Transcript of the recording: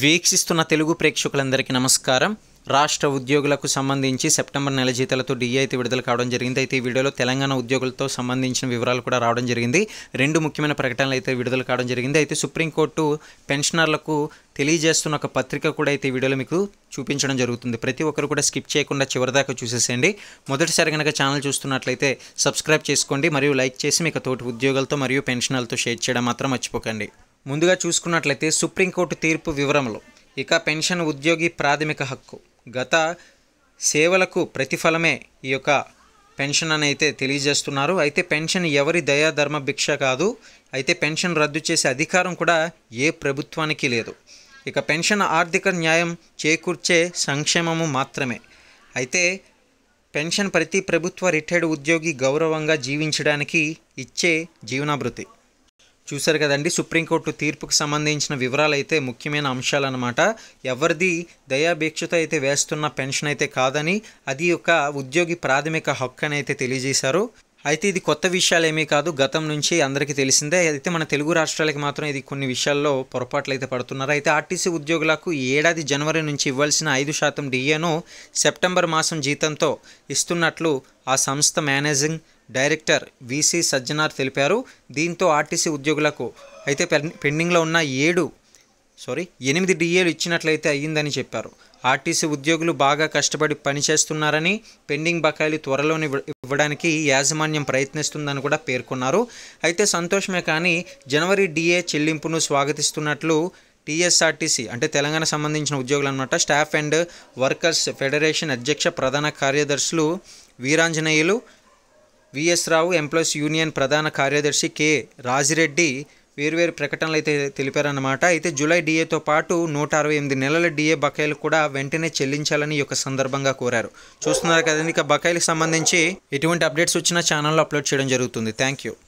వీక్షిస్తున్న తెలుగు ప్రేక్షకులందరికీ నమస్కారం రాష్ట్ర ఉద్యోగులకు సంబంధించి సెప్టెంబర్ నెల జీతాలతో డిఐతి అయితే విడుదల కావడం జరిగింది అయితే ఈ వీడియోలో తెలంగాణ ఉద్యోగులతో సంబంధించిన వివరాలు కూడా రావడం జరిగింది రెండు ముఖ్యమైన ప్రకటనలు అయితే విడుదల కావడం జరిగింది అయితే సుప్రీంకోర్టు పెన్షనర్లకు తెలియజేస్తున్న ఒక పత్రిక కూడా అయితే ఈ వీడియోలో మీకు చూపించడం జరుగుతుంది ప్రతి ఒక్కరు కూడా స్కిప్ చేయకుండా చివరిదాకా చూసేసేయండి మొదటిసారి కనుక ఛానల్ చూస్తున్నట్లయితే సబ్స్క్రైబ్ చేసుకోండి మరియు లైక్ చేసి మీకు తోటి ఉద్యోగులతో మరియు పెన్షనర్లతో షేర్ చేయడం మాత్రం మర్చిపోకండి ముందుగా చూసుకున్నట్లయితే సుప్రీంకోర్టు తీర్పు వివరములు ఇక పెన్షన్ ఉద్యోగి ప్రాథమిక హక్కు గత సేవలకు ప్రతిఫలమే ఈ యొక్క పెన్షన్ అని అయితే తెలియజేస్తున్నారు అయితే పెన్షన్ ఎవరి దయాధర్మ భిక్ష కాదు అయితే పెన్షన్ రద్దు చేసే అధికారం కూడా ఏ ప్రభుత్వానికి లేదు ఇక పెన్షన్ ఆర్థిక న్యాయం చేకూర్చే సంక్షేమము మాత్రమే అయితే పెన్షన్ ప్రతి ప్రభుత్వ రిటైర్డ్ ఉద్యోగి గౌరవంగా జీవించడానికి ఇచ్చే జీవనాభృతి చూశారు కదండి సుప్రీంకోర్టు తీర్పుకు సంబంధించిన వివరాలు అయితే ముఖ్యమైన అంశాలన్నమాట ఎవరిది దయాభిక్షత అయితే వేస్తున్న పెన్షన్ అయితే కాదని అది ఒక ఉద్యోగి ప్రాథమిక హక్కు అని అయితే తెలియజేశారు అయితే ఇది కొత్త విషయాలు ఏమీ కాదు గతం నుంచి అందరికీ తెలిసిందే అయితే మన తెలుగు రాష్ట్రాలకి మాత్రం ఇది కొన్ని విషయాల్లో పొరపాట్లు అయితే పడుతున్నారు అయితే ఆర్టీసీ ఉద్యోగులకు ఏడాది జనవరి నుంచి ఇవ్వాల్సిన ఐదు శాతం డిఏను సెప్టెంబర్ మాసం జీతంతో ఇస్తున్నట్లు ఆ సంస్థ మేనేజింగ్ డైరెక్టర్ విసి సజ్జనార్ తెలిపారు దీంతో ఆర్టీసీ ఉద్యోగులకు అయితే పెండింగ్లో ఉన్న ఏడు సారీ ఎనిమిది డిఏలు ఇచ్చినట్లయితే అయ్యిందని చెప్పారు ఆర్టీసీ ఉద్యోగులు బాగా కష్టపడి పనిచేస్తున్నారని పెండింగ్ బకాయిలు త్వరలోని ఇవ్వడానికి యాజమాన్యం ప్రయత్నిస్తుందని కూడా పేర్కొన్నారు అయితే సంతోషమే కానీ జనవరి డిఏ చెల్లింపును స్వాగతిస్తున్నట్లు టీఎస్ఆర్టీసీ అంటే తెలంగాణ సంబంధించిన ఉద్యోగులు అనమాట స్టాఫ్ అండ్ వర్కర్స్ ఫెడరేషన్ అధ్యక్ష ప్రధాన కార్యదర్శులు వీరాంజనేయులు విఎస్ రావు ఎంప్లాయీస్ యూనియన్ ప్రధాన కార్యదర్శి కె రాజిరెడ్డి వేర్వేరు ప్రకటనలు అయితే తెలిపారన్నమాట అయితే జూలై డిఏతో పాటు నూట అరవై ఎనిమిది నెలల డిఏ బకాయిలు కూడా వెంటనే చెల్లించాలని ఈ యొక్క సందర్భంగా కోరారు చూస్తున్నారు కదండి ఇక బకాయిలకు సంబంధించి ఎటువంటి అప్డేట్స్ వచ్చినా ఛానల్లో అప్లోడ్ చేయడం జరుగుతుంది థ్యాంక్ యూ